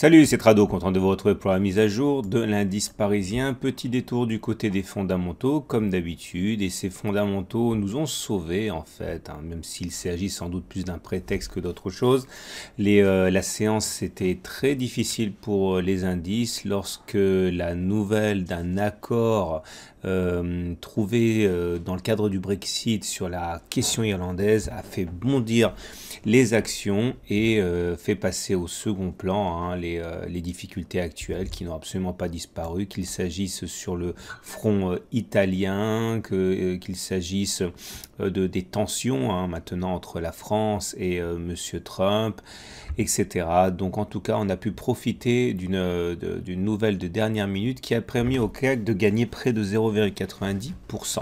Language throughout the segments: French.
Salut, c'est Trado, content de vous retrouver pour la mise à jour de l'indice parisien. Petit détour du côté des fondamentaux, comme d'habitude, et ces fondamentaux nous ont sauvés en fait, hein. même s'il s'agit sans doute plus d'un prétexte que d'autre chose. Euh, la séance était très difficile pour euh, les indices lorsque la nouvelle d'un accord euh, trouvé dans le cadre du Brexit sur la question irlandaise a fait bondir les actions et fait passer au second plan hein, les euh, les, difficultés actuelles qui n'ont absolument pas disparu, qu'il s'agisse sur le front euh, italien, euh, qu'il s'agisse de, des tensions hein, maintenant entre la France et Monsieur M. Trump, etc. Donc en tout cas, on a pu profiter d'une nouvelle de dernière minute qui a permis au CAC de gagner près de 0,90%.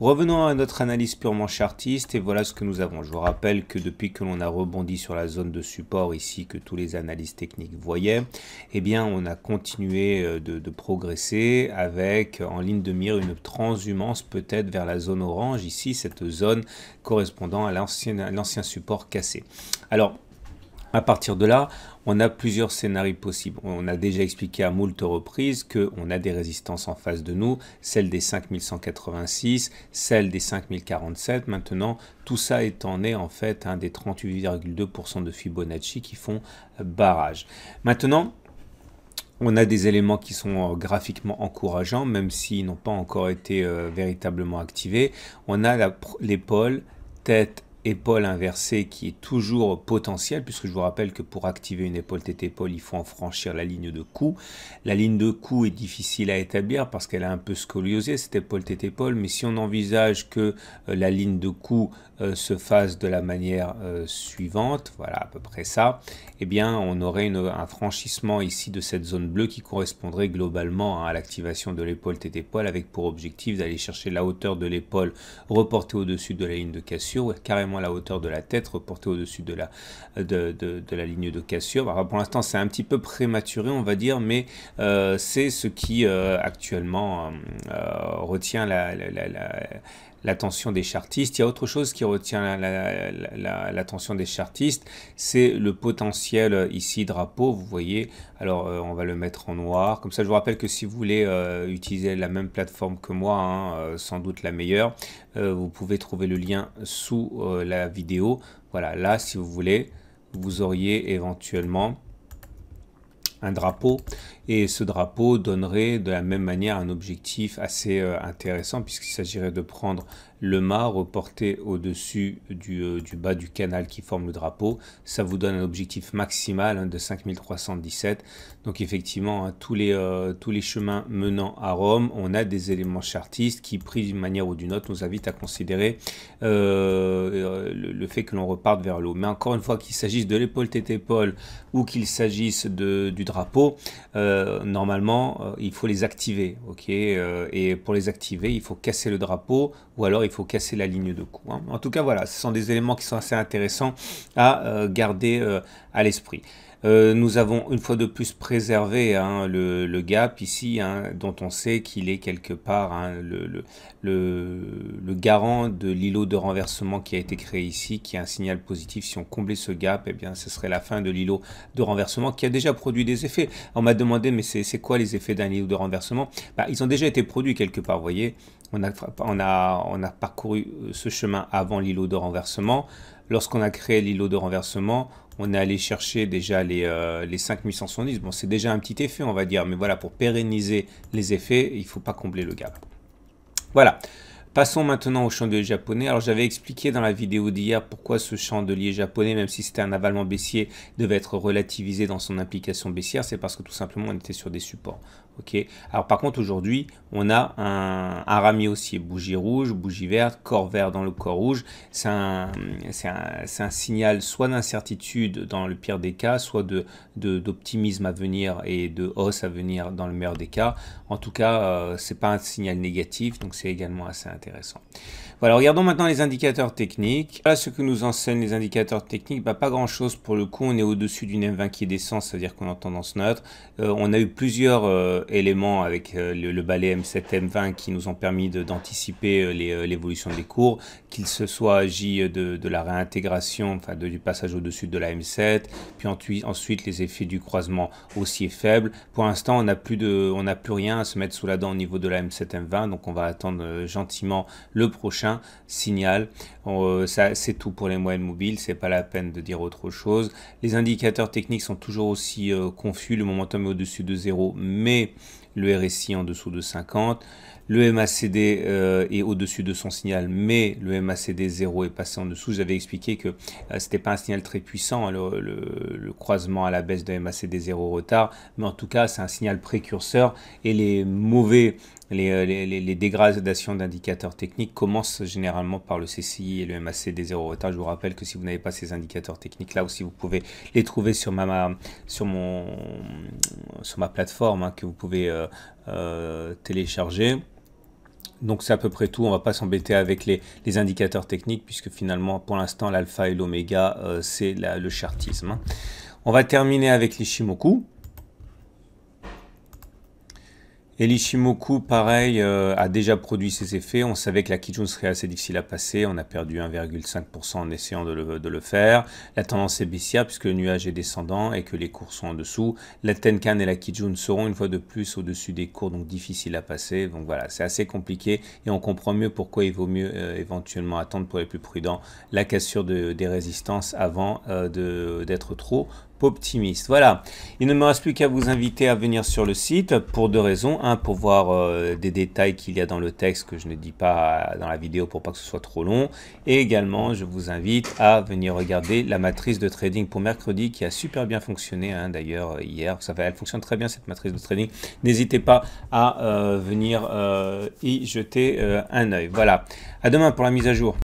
Revenons à notre analyse purement chartiste et voilà ce que nous avons. Je vous rappelle que depuis que l'on a rebondi sur la zone de support ici que tous les analyses techniques voyaient, eh bien on a continué euh, de, de progresser avec en ligne de mire une transhumance peut-être vers la zone orange ici, cette zone correspondant à l'ancien support cassé. Alors à partir de là, on a plusieurs scénarios possibles. On a déjà expliqué à moult reprises on a des résistances en face de nous, celle des 5186, celle des 5047. Maintenant, tout ça étant né en fait un hein, des 38,2% de Fibonacci qui font euh, barrage. Maintenant, on a des éléments qui sont euh, graphiquement encourageants, même s'ils n'ont pas encore été euh, véritablement activés. On a la, tête épaule inversée qui est toujours potentielle, puisque je vous rappelle que pour activer une épaule tête épaule, il faut en franchir la ligne de cou. La ligne de cou est difficile à établir parce qu'elle est un peu scoliosée, cette épaule tête épaule, mais si on envisage que euh, la ligne de cou euh, se fasse de la manière euh, suivante, voilà à peu près ça, eh bien on aurait un franchissement ici de cette zone bleue qui correspondrait globalement à l'activation de l'épaule tête épaule avec pour objectif d'aller chercher la hauteur de l'épaule reportée au-dessus de la ligne de cassure, carrément à la hauteur de la tête, reportée au-dessus de la, de, de, la ligne de cassure. pour l'instant, c'est un petit peu prématuré, on va dire, mais euh, c'est ce qui euh, actuellement euh, retient la, la, l'attention des chartistes. Il y a autre chose qui retient l'attention des chartistes, c'est le potentiel euh, ici drapeau, vous voyez. Alors euh, on va le mettre en noir. Comme ça, je vous rappelle que si vous voulez euh, utiliser la même plateforme que moi, hein, sans doute la meilleure, vous pouvez trouver le lien sous la vidéo. Voilà, là, si vous voulez, vous auriez éventuellement un drapeau. Et ce drapeau donnerait de la même manière un objectif assez euh, intéressant puisqu'il s'agirait de prendre le mât reporté au-dessus euh, du, bas du canal qui forme le drapeau. Ça vous donne un objectif maximal hein, de 5317. Donc effectivement, hein, tous, les, euh, tous les chemins menant à Rome, on a des éléments chartistes qui, pris d'une manière ou d'une autre, nous invitent à considérer euh, le, fait que l'on reparte vers l'eau. Mais encore une fois, qu'il s'agisse de l'épaule tête-épaule ou qu'il s'agisse du drapeau, normalement, il faut les activer. ok et pour les activer, il faut casser le drapeau ou alors il faut faut casser la ligne de coup. Hein. En tout cas, voilà, ce sont des éléments qui sont assez intéressants à euh, garder euh, à l'esprit. Euh, nous avons une fois de plus préservé hein, le, gap ici, hein, dont on sait qu'il est quelque part hein, le, garant de l'îlot de renversement qui a été créé ici, qui est un signal positif. Si on comblait ce gap, eh bien, ce serait la fin de l'îlot de renversement qui a déjà produit des effets. On m'a demandé, mais c'est quoi les effets d'un îlot de renversement bah, Ils ont déjà été produits quelque part, vous voyez. On a, on a parcouru euh, ce chemin avant l'îlot de renversement lorsqu'on a créé l'îlot de renversement, on est allé chercher déjà les, euh, les Bon, c'est déjà un petit effet, on va dire, mais voilà, pour pérenniser les effets, il ne faut pas combler le gap. Voilà. Passons maintenant au chandelier japonais. Alors j'avais expliqué dans la vidéo d'hier pourquoi ce chandelier japonais, même si c'était un avalement baissier, devait être relativisé dans son application baissière. C'est parce que tout simplement on était sur des supports. Ok. Alors par contre aujourd'hui on a un, rami haussier, bougie rouge, bougie verte, corps vert dans le corps rouge. C'est un, signal soit d'incertitude dans le pire des cas, soit d'optimisme à venir et de hausse à venir dans le meilleur des cas. En tout cas ce euh, c'est pas un signal négatif donc c'est également assez intéressant intéressant. Voilà, regardons maintenant les indicateurs techniques. Voilà ce que nous enseignent les indicateurs techniques. Bah, pas grand-chose pour le coup. On est au-dessus d'une M20 qui descend, c'est-à-dire qu'on est en tendance neutre. Euh, on a eu plusieurs euh, éléments avec euh, le, balai M7, M20 qui nous ont permis d'anticiper l'évolution des cours, qu'il se soit agi de, la réintégration, enfin du passage au-dessus de la M7, puis ensuite, les effets du croisement aussi faible. Pour l'instant, on plus on n'a plus rien à se mettre sous la dent au niveau de la M7, M20, donc on va attendre gentiment le prochain signal. Euh, ça, c'est tout pour les moyennes mobiles, c'est pas la peine de dire autre chose. Les indicateurs techniques sont toujours aussi euh, confus, le momentum est au-dessus de 0, mais le RSI en dessous de 50. Le MACD euh, est au-dessus de son signal, mais le MACD 0 est passé en dessous. J'avais expliqué que c'était pas un signal très puissant, hein, le, le, croisement à la baisse de MACD 0 retard, mais en tout cas, c'est un signal précurseur et les mauvais euh, les, dégradations d'indicateurs techniques commencent généralement par le CCI et le MAC des zéro retard. Je vous rappelle que si vous n'avez pas ces indicateurs techniques là aussi, vous pouvez les trouver sur ma, sur ma plateforme hein, que vous pouvez euh, euh, télécharger. Donc c'est à peu près tout, on va pas s'embêter avec les, indicateurs techniques puisque finalement pour l'instant l'alpha et l'oméga c'est le chartisme. Hein. On va terminer avec les l'Ishimoku. Et l'Ishimoku, pareil, euh, a déjà produit ses effets. On savait que la Kijun serait assez difficile à passer. On a perdu 1,5% en essayant de le, faire. La tendance est baissière puisque le nuage est descendant et que les cours sont en dessous. La Tenkan et la Kijun seront une fois de plus au-dessus des cours, donc difficile à passer. Donc voilà, c'est assez compliqué et on comprend mieux pourquoi il vaut mieux euh, éventuellement attendre pour les plus prudents la cassure des résistances avant euh, d'être trop optimiste. Voilà, il ne me reste plus qu'à vous inviter à venir sur le site pour deux raisons. Un, pour voir euh, des détails qu'il y a dans le texte que je ne dis pas dans la vidéo pour pas que ce soit trop long. Et également, je vous invite à venir regarder la matrice de trading pour mercredi qui a super bien fonctionné hein, d'ailleurs hier. Ça fait, elle fonctionne très bien cette matrice de trading. N'hésitez pas à euh, venir euh, y jeter un oeil Voilà, à demain pour la mise à jour.